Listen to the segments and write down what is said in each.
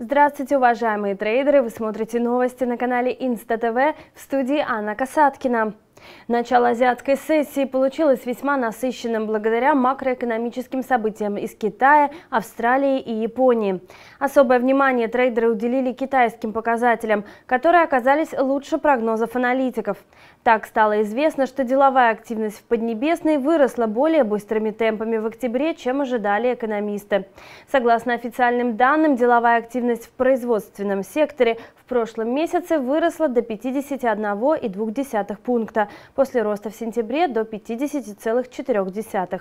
Здравствуйте, уважаемые трейдеры! Вы смотрите новости на канале Инста ТВ в студии Анна Касаткина. Начало азиатской сессии получилось весьма насыщенным благодаря макроэкономическим событиям из Китая, Австралии и Японии. Особое внимание трейдеры уделили китайским показателям, которые оказались лучше прогнозов аналитиков. Так стало известно, что деловая активность в Поднебесной выросла более быстрыми темпами в октябре, чем ожидали экономисты. Согласно официальным данным, деловая активность в производственном секторе в прошлом месяце выросла до 51,2 пункта после роста в сентябре до 50,4.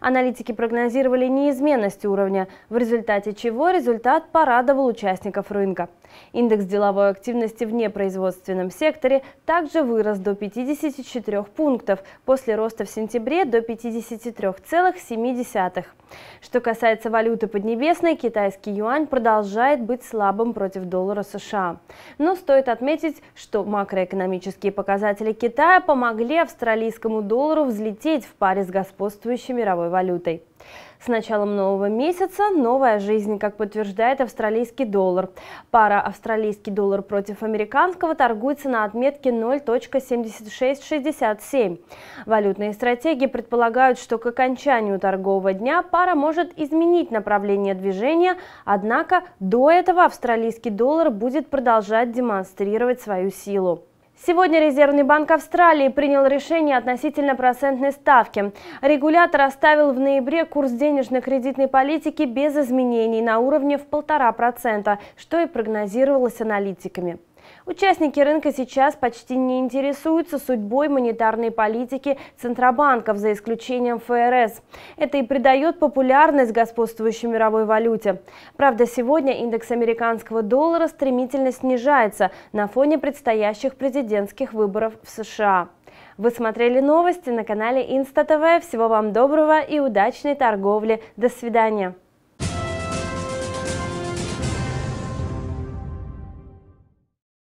Аналитики прогнозировали неизменность уровня, в результате чего результат порадовал участников рынка. Индекс деловой активности в непроизводственном секторе также вырос до 54 пунктов после роста в сентябре до 53,7. Что касается валюты Поднебесной, китайский юань продолжает быть слабым против доллара США. Но стоит отметить, что макроэкономические показатели Китая помогли австралийскому доллару взлететь в паре с господствующей мировой валютой. С началом нового месяца новая жизнь, как подтверждает австралийский доллар. Пара австралийский доллар против американского торгуется на отметке 0.7667. Валютные стратегии предполагают, что к окончанию торгового дня пара может изменить направление движения, однако до этого австралийский доллар будет продолжать демонстрировать свою силу. Сегодня Резервный банк Австралии принял решение относительно процентной ставки. Регулятор оставил в ноябре курс денежно-кредитной политики без изменений на уровне в 1,5%, что и прогнозировалось аналитиками. Участники рынка сейчас почти не интересуются судьбой монетарной политики центробанков, за исключением ФРС. Это и придает популярность господствующей мировой валюте. Правда, сегодня индекс американского доллара стремительно снижается на фоне предстоящих президентских выборов в США. Вы смотрели новости на канале Инста ТВ. Всего вам доброго и удачной торговли. До свидания.